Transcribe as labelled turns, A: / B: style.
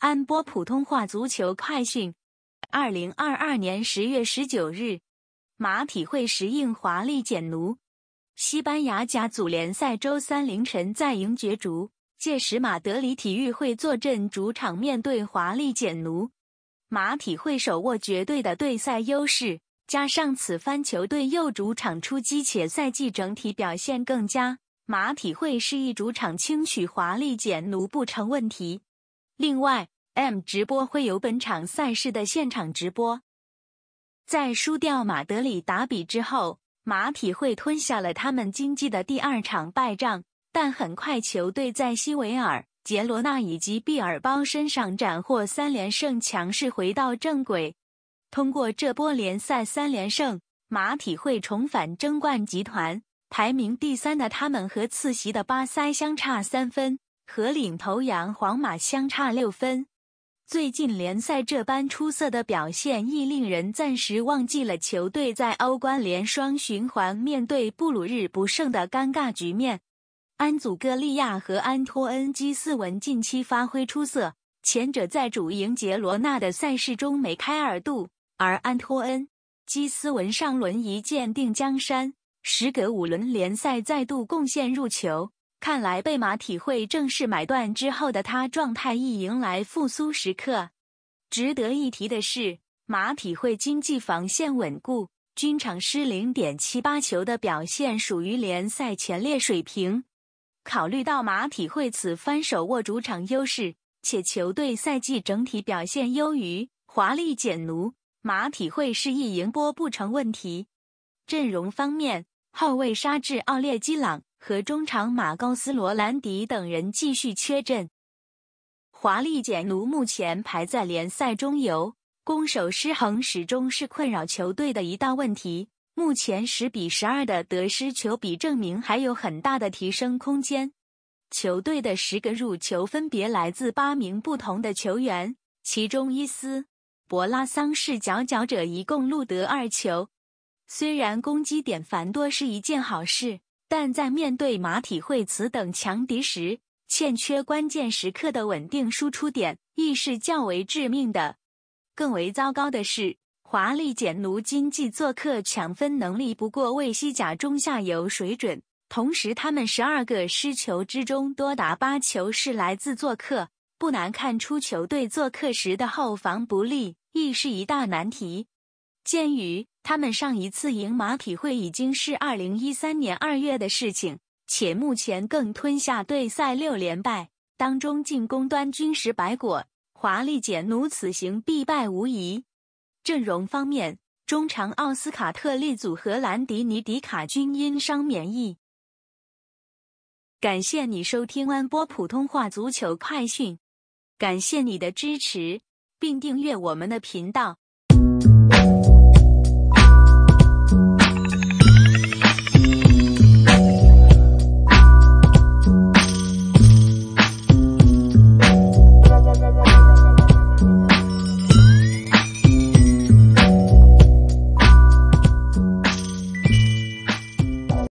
A: 安播普通话足球快讯：二零二二年十月十九日，马体会时应华丽简奴。西班牙甲组联赛周三凌晨再迎角逐，届时马德里体育会坐镇主场面对华丽简奴。马体会手握绝对的对赛优势，加上此番球队又主场出击且赛季整体表现更佳，马体会是一主场轻取华丽简奴不成问题。另外，M 直播会有本场赛事的现场直播。在输掉马德里打比之后，马体会吞下了他们经济的第二场败仗，但很快球队在西维尔、杰罗纳以及毕尔包身上斩获三连胜，强势回到正轨。通过这波联赛三连胜，马体会重返争冠集团，排名第三的他们和次席的巴塞相差三分。和领头羊皇马相差六分，最近联赛这般出色的表现，亦令人暂时忘记了球队在欧冠联双循环面对布鲁日不胜的尴尬局面。安祖戈利亚和安托恩基斯文近期发挥出色，前者在主迎杰罗纳的赛事中梅开二度，而安托恩基斯文上轮一剑定江山，时隔五轮联赛再度贡献入球。看来被马体会正式买断之后的他状态亦迎来复苏时刻。值得一提的是，马体会经济防线稳固，均场失零点七八球的表现属于联赛前列水平。考虑到马体会此番手握主场优势，且球队赛季整体表现优于华丽简奴，马体会示意赢波不成问题。阵容方面，后卫沙治奥列基朗。和中场马高斯、罗兰迪等人继续缺阵。华丽简奴目前排在联赛中游，攻守失衡始终是困扰球队的一大问题。目前十比十二的得失球比证明还有很大的提升空间。球队的十个入球分别来自八名不同的球员，其中伊斯博拉桑是佼佼者，一共录得二球。虽然攻击点繁多是一件好事。但在面对马体会、此等强敌时，欠缺关键时刻的稳定输出点，亦是较为致命的。更为糟糕的是，华丽简奴经济做客抢分能力不过卫西甲中下游水准。同时，他们十二个失球之中，多达八球是来自做客，不难看出球队做客时的后防不利亦是一大难题。鉴于他们上一次赢马体会已经是二零一三年二月的事情，且目前更吞下对赛六连败，当中进攻端均失白果，华丽简奴此行必败无疑。阵容方面，中场奥斯卡、特利组和兰迪尼迪卡均因伤免疫。感谢你收听安播普通话足球快讯，感谢你的支持，并订阅我们的频道。